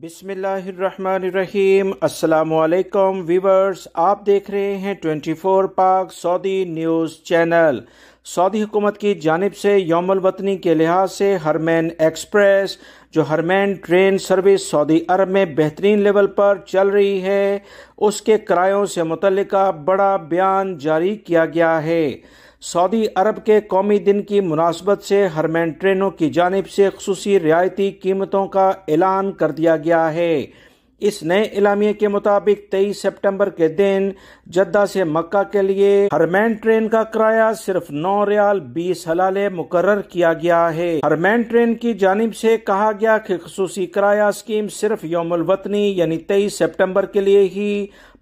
बिसमीम् अल्लाम वीवर्स आप देख रहे हैं 24 पाक सऊदी न्यूज़ चैनल सऊदी हुकूमत की जानब से यौमलवतनी वतनी के लिहाज से हरमैन एक्सप्रेस जो Haramain train service Saudi Arab में बेहतरीन लेवल पर चल रही है उसके किरायों से मुतल बड़ा बयान जारी किया गया है सऊदी अरब के कौमी दिन की मुनासबत से हरमैन ट्रेनों की जानब से खसूस रियायती कीमतों का ऐलान कर दिया गया है इस नए इलामिया के मुताबिक 23 सितंबर के दिन जद्दा से मक्का के लिए हरमैन ट्रेन का किराया सिर्फ नौ रियाल बीस हलाले मुकर किया गया है हरमैन ट्रेन की जानब से कहा गया कि खसूसी किराया स्कीम सिर्फ यौमल वतनी यानी 23 सितंबर के लिए ही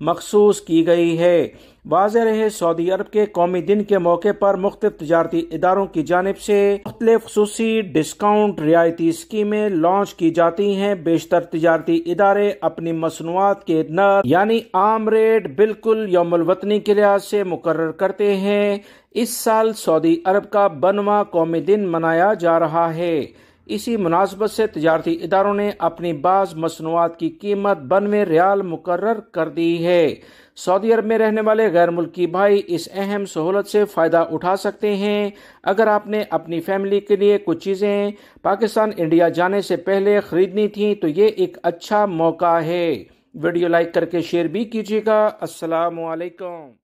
मखसूस की गई है वाज रहे सऊदी अरब के कौमी दिन के मौके पर मुख्त तजारती इदारों की जानब से मुख्तलि खसूसी डिस्काउंट रियायती स्कीमें लॉन्च की जाती हैं बेशतर तजारती इदारे अपनी मसनूआत के नर यानी आम रेट बिल्कुल यौमलवतनी के लिहाज से मुकर करते हैं इस साल सऊदी अरब का बनवा कौमी दिन मनाया जा रहा है इसी मुनासबत से तजारती इदारों ने अपनी बाज़ मसनूआत की कीमत बनवे रियाल मुकर कर दी है सऊदी अरब में रहने वाले गैर मुल्की भाई इस अहम सहूलत से फ़ायदा उठा सकते हैं अगर आपने अपनी फैमिली के लिए कुछ चीज़ें पाकिस्तान इंडिया जाने से पहले ख़रीदनी थी तो ये एक अच्छा मौका है वीडियो लाइक करके शेयर भी कीजिएगा असलकम